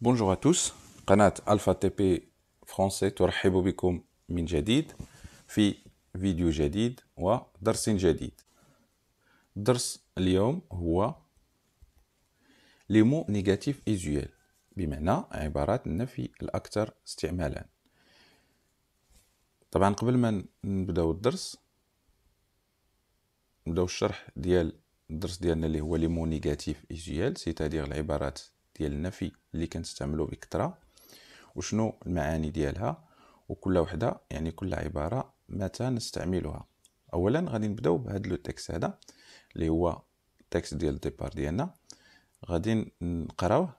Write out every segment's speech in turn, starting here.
بونجور tous قناة ألفا تي بي فرونسي ترحب بكم من جديد في فيديو جديد ودرس جديد درس اليوم هو لي مو نيجاتيف ايزويل بمعنى عبارات النفي الأكثر استعمالا طبعا قبل ما نبداو الدرس نبداو الشرح ديال الدرس ديالنا اللي هو لي مو نيجاتيف ايزويل سيتادير العبارات ديال النفي اللي كنستعملو بكثره وشنو المعاني ديالها وكل وحده يعني كل عباره متى نستعملها اولا غادي نبداو بهاد لو تكست هذا اللي هو التكست ديال الديبار ديالنا غادي نقراوه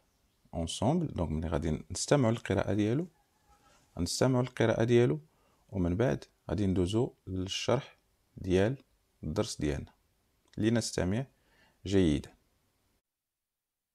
اونسومبل دونك ملي غادي نستمعوا للقراءه ديالو نستمعوا للقراءه ديالو ومن بعد غادي ندوزو للشرح ديال الدرس ديالنا لنستمع جيدا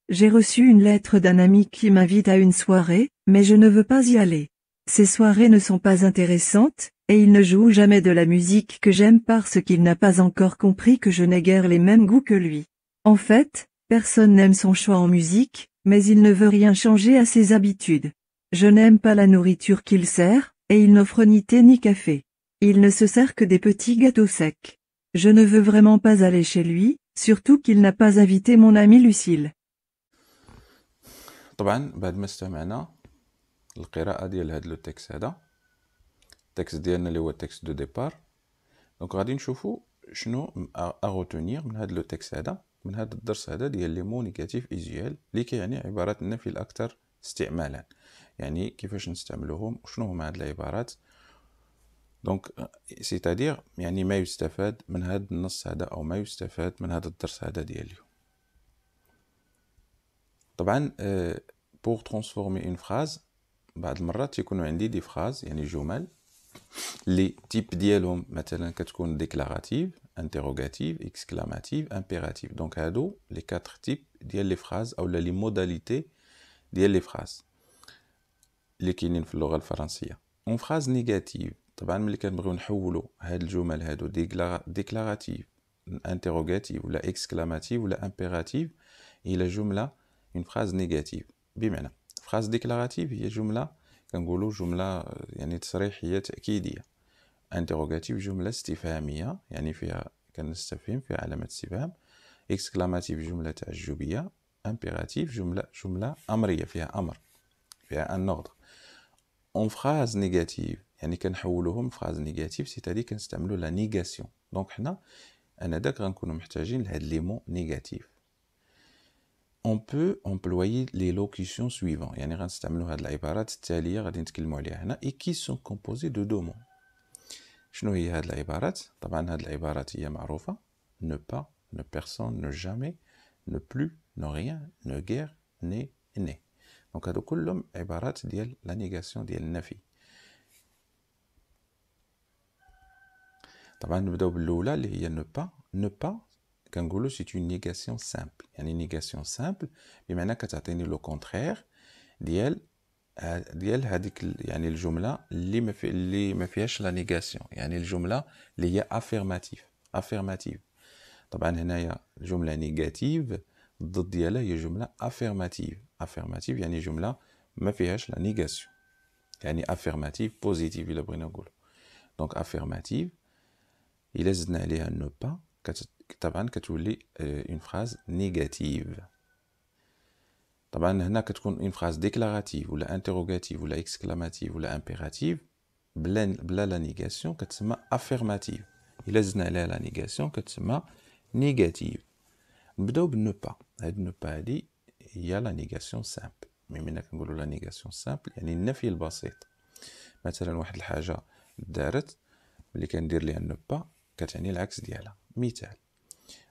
J'ai reçu une lettre d'un ami qui m'invite à une soirée, mais je ne veux pas y aller. Ces soirées ne sont pas intéressantes, et il ne joue jamais de la musique que j'aime parce qu'il n'a pas encore compris que je n'ai guère les mêmes goûts que lui. En fait, personne n'aime son choix en musique, mais il ne veut rien changer à ses habitudes. Je n'aime pas la nourriture qu'il sert, et il n'offre ni thé ni café. Il ne se sert que des petits gâteaux secs. Je ne veux vraiment pas aller chez lui, surtout qu'il n'a pas invité mon ami Lucille. طبعا بعد ما استمعنا القراءه ديال هاد لو تيكست هذا التكست ديالنا اللي هو التكست دو ديبار دونك غادي نشوفو شنو اغوتونيغ من هاد لو تيكست هذا من هاد الدرس هذا ديال لي مو نيجاتيف ايزيال اللي كيعني عبارات النفي الاكثر استعمالا يعني كيفاش نستعملوهم وشنو هما هاد العبارات دونك سيتادير يعني ما يستفاد من هاد النص هذا او ما يستفاد من هاد الدرس هذا ديال اليوم طبعا بوغ ترانسفورمي اون فراز بعض المرات يكونوا عندي دي فراز يعني جمل لي تيب ديالهم مثلا كتكون ديكلاراتيف انتيروغاتيف اكسكلاماتيف امبيراتيف دونك هادو لي كاتر تيب ديال لي فراز اولا لي موداليتي ديال لي فراز اللي كاينين في اللغه الفرنسيه اون فراز نيجاتيف طبعا ملي كنبغيو نحولوا هاد الجمل هادو ديكلاراتيف انتيروغاتيف ولا اكسكلاماتيف ولا امبيراتيف الى جمله اون فراز نيجاتيف بمعنى فراز ديكلاراتيف هي جمله كنقولوا جمله يعني تصريحيه تاكيديه انتروغاتيف جمله استفهاميه يعني فيها كنستفهم فيها علامه استفهام اكسكلاماتيف جمله تعجبيه امبيراتيف جمله جمله امريه فيها امر فيها ان اوردر اون فراز نيجاتيف يعني كنحولوهم فراز نيجاتيف سيتادي كنستعملو لا نيجاسيون دونك حنا انا داك غنكونو محتاجين لهاد لي مو نيجاتيف on peut employer les locutions suivantes يعني غنستعملوا هاد العبارات التالية غادي نتكلموا عليها هنا et qui sont composées de deux mots شنو هي هاد العبارات طبعا هاد العبارات هي معروفة ne pas ne personne ne jamais ne plus ne rien ne guère ne ne donc هادو كلهم عبارات ديال لا نيغاسيون ديال النفي طبعا نبداو بالاولى اللي هي ne pas ne pas c'est une négation simple. Il y a une négation simple, mais maintenant, quand tu atteins le contraire, euh, il y a le jumelage, il y a le jumelage, la négation. Il y a le jumelage, il y a affirmatif. Affirmatif. Donc, il y a le jumelage négatif, il y a le jumelage affirmatif. Affirmatif, il y a le jumelage, la négation. Il y a une affirmative positive, il y a le Donc, affirmatif, il est allé à ne pas une phrase négative. une phrase déclarative ou la interrogative ou la exclamative ou la impérative. Bla la négation, affirmative. Il a la négation, que tu négative. ne pas. Ne pas dit. Il y la négation simple. Mais la négation simple, une chose. ne pas.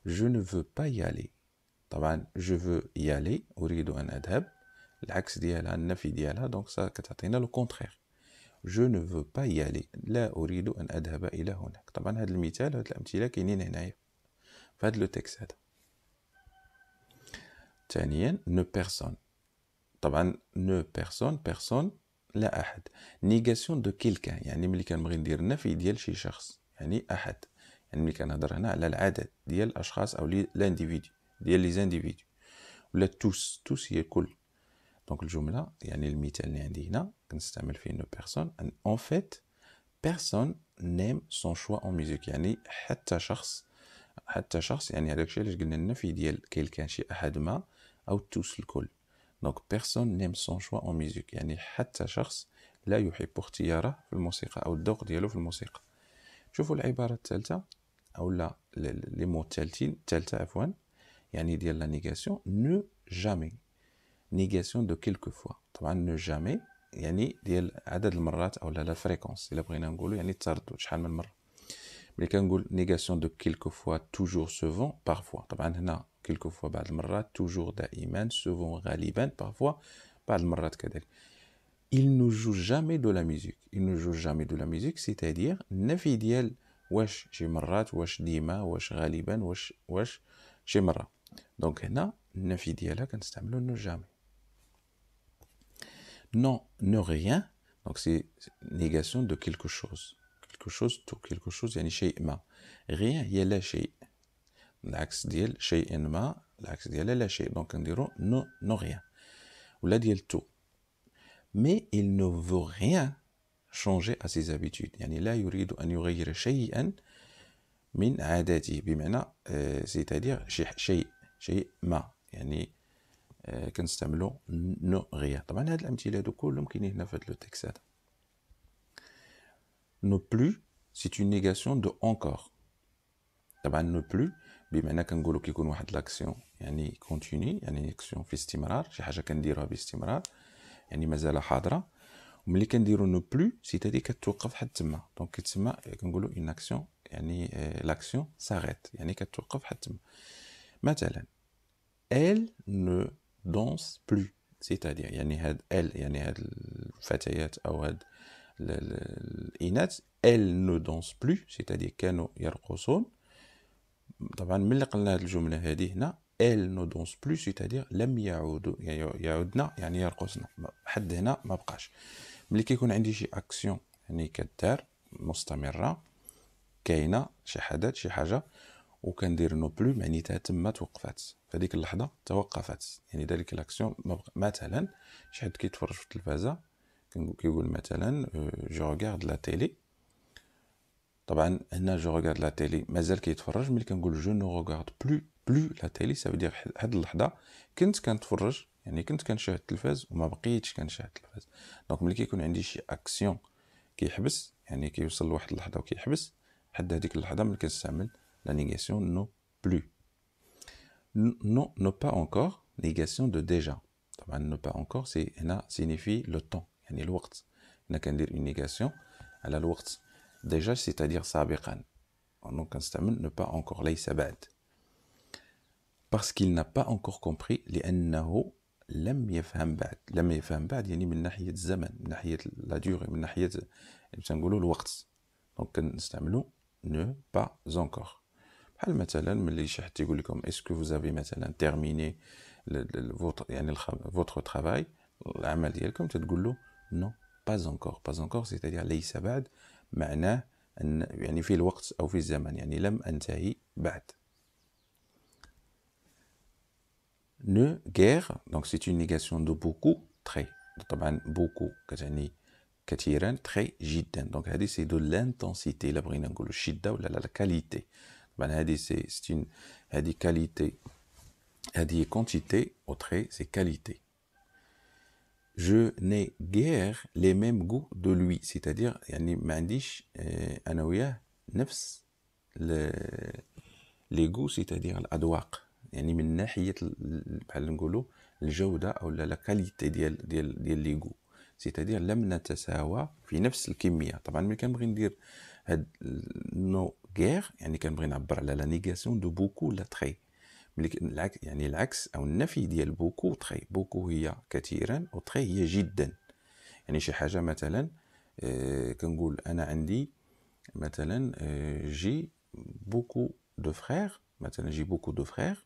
Je ne veux pas y aller. طبعا je veux y aller أريد أن أذهب العكس ديالها النفي ديالها دونك سا كتعطينا لو كونترير جو نو فو با y aller لا أريد أن أذهب إلى هناك طبعا هذا المثال هاد الأمثلة كاينين هنايا في هاد لو تكست هذا ثانيا نو بيرسون طبعا نو بيرسون بيرسون لا أحد نيجاسيون دو كيلكان يعني ملي كنبغي ندير نفي ديال شي شخص يعني أحد يعني ملي كنهضر هنا على العدد ديال الاشخاص او لانديفيدو ديال لي زانديفيدو ولا توس توس هي الكل دونك الجمله يعني المثال اللي عندي هنا كنستعمل فيه نو بيرسون ان اون فيت بيرسون نيم سون شوا اون ميوزيك يعني حتى شخص حتى شخص يعني هذاك الشيء علاش قلنا النفي ديال كاين كان شي احد ما او توس الكل دونك بيرسون نيم سون شوا اون ميوزيك يعني حتى شخص لا يحب اختياره في الموسيقى او الذوق ديالو في الموسيقى شوفوا العباره الثالثه les mots telte telte et one il la négation ne jamais négation de quelquefois tu vois ne jamais il y a une idée rat ou la fréquence c'est la il a une certaine fois le mal mais quand vous, négation de quelquefois toujours souvent parfois tu quelquefois par toujours d'ailleurs souvent relativement parfois par le mal il ne joue jamais de la musique il ne joue jamais de la musique c'est-à-dire nevidiel Osh, qui marat, osh déma, osh galiban, osh osh, qui marat. Donc là, nous en faitiela, on estime le nujam. Non, non rien. Donc c'est négation de quelque chose, quelque chose tout, quelque chose. Il n'y a ni chez rien y est la chez. L'axe de il chez ma, l'axe de il est la chez. Donc on dira non, non rien. Ou là, il tout. Mais il ne vaut rien. changer à ses habitudes يعني لا يريد أن يغير شيئا من عاداته بمعنى سيتادير شي شيء شيء ما يعني كنستعملو نغير طبعا هاد الأمثلة هادو كلهم كاينين هنا في هاد لو تيكست هذا نو بلو سي une نيغاسيون دو encore طبعا نو بلو بمعنى كنقولو كيكون واحد لاكسيون يعني كونتيني يعني اكسيون في استمرار شي حاجه كنديرها باستمرار يعني مازال حاضره وملي كنديرو نو بلو سيت هادي كتوقف حد تما دونك كتسمى كنقولو اون اكسيون يعني لاكسيون euh, ساغيت يعني كتوقف حد تما مثلا ال نو دونس بلو سيتادير يعني هاد ال يعني هاد الفتيات او هاد الاناث ال نو دونس بلو سيتادير كانوا يرقصون طبعا ملي قلنا هاد الجمله هادي هنا ال نو دونس بلو سيتادير لم يعني يعودنا يعني يرقصنا حد هنا ما بقاش ملي كيكون عندي شي اكسيون يعني كدار مستمره كاينه شي حدث شي حاجه وكندير نو بلو معنيتها تما توقفات فهذيك اللحظه توقفات يعني ذلك الاكسيون مثلا شي حد كيتفرج في التلفازه كيقول مثلا أه، جو ريغارد لا تيلي طبعا هنا جو ريغارد لا تيلي مازال كيتفرج ملي كنقول جو نو ريغارد بلو بلو لا تيلي سا دير هاد اللحظه كنت كنتفرج يعني كنت كنشاهد التلفاز وما بقيتش كنشاهد التلفاز دونك ملي كيكون عندي شي اكسيون كيحبس يعني كيوصل لواحد اللحظه وكيحبس حد هذيك اللحظه ملي كنستعمل لا نيغاسيون نو بلو نو نو با اونكور نيغاسيون دو ديجا طبعا نو با اونكور سي هنا سينيفي لو طون يعني الوقت هنا كندير اون نيغاسيون على الوقت ديجا سيتادير سابقا دونك كنستعمل نو با اونكور ليس بعد parce qu'il n'a pas encore compris لأنه لم يفهم بعد لم يفهم بعد يعني من ناحية الزمن ناحية لا من ناحية باش الوقت دونك des ne pas encore بحال مثلا ملي شي حد يقول لكم اسكو vous avez مثلا تيرميني votre يعني فوتر ترافاي العمل ديالكم تتقول له نو با زونكور با des سيتادير ليس بعد معناه ان يعني في الوقت او في الزمن يعني لم انتهي بعد ne guère, donc c'est une négation de beaucoup, très. beaucoup, كثيرا très جدا donc c'est de l'intensité la بغينا la qualité ben, c'est c'est une qualité dit quantité au trait c'est qualité je n'ai guère les mêmes goûts de lui c'est-à-dire يعني ما عنديش les goûts c'est-à-dire الادواق يعني من ناحيه بحال نقولوا الجوده او لا كاليتي ديال ديال ديال ليغو سيتادير لم نتساوى في نفس الكميه طبعا ملي كنبغي ندير هاد نو غير يعني كنبغي نعبر على لا نيغاسيون دو بوكو لا تخي ملي العكس يعني العكس او النفي ديال بوكو تخي بوكو هي كثيرا وتخي هي جدا يعني شي حاجه مثلا آه، كنقول انا عندي مثلا جي بوكو دو فرير مثلا جي بوكو دو فرير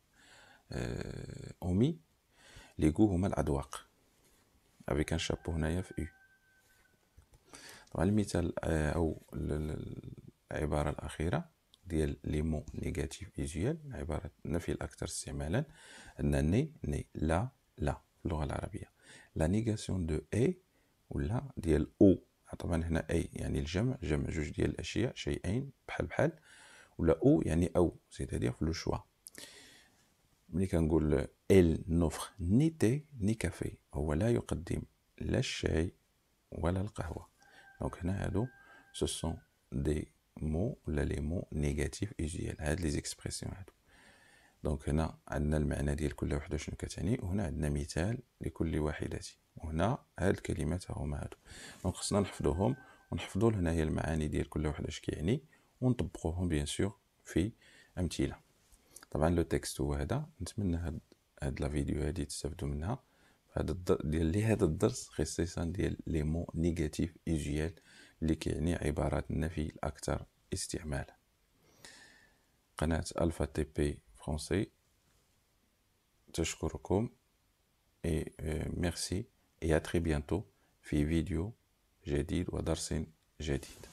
اومي آه، لي جو هما الأدواق افيك ان شابو هنايا في او طبعا المثال آه، او العبارة الأخيرة ديال لي مو نيجاتيف فيزيوال عبارة نفي الأكثر استعمالا ان ني ني لا لا في اللغة العربية لا نيغاسيون دو اي ولا ديال او طبعا هنا اي يعني الجمع جمع جوج ديال الاشياء شيئين بحال بحال ولا او يعني او سيتادير في لو شوا ملي كنقول إل نوفر ني تي ني كافي هو لا يقدم لا الشاي ولا القهوة دونك هنا هادو سو سون دي مو ولا لي مو نيجاتيف ايجيال هاد لي زيكسبرسيون هادو دونك هنا عندنا المعنى ديال كل وحده شنو كتعني وهنا عندنا مثال لكل واحده وهنا هاد الكلمات هما هادو دونك خصنا نحفظوهم ونحفظوا هنايا المعاني ديال كل وحده اش كيعني ونطبقوهم بيان سور في امثله طبعا لو تيكست هو هذا نتمنى هاد هاد لا فيديو هادي تستافدوا منها هاد الدر ديال لي هذا الدرس خصيصا ديال لي مو نيجاتيف ايجيال اللي كيعني عبارات النفي الاكثر استعمالا قناه الفا تي بي فرونسي تشكركم اي ميرسي اي ا تري بيانتو في فيديو جديد ودرس جديد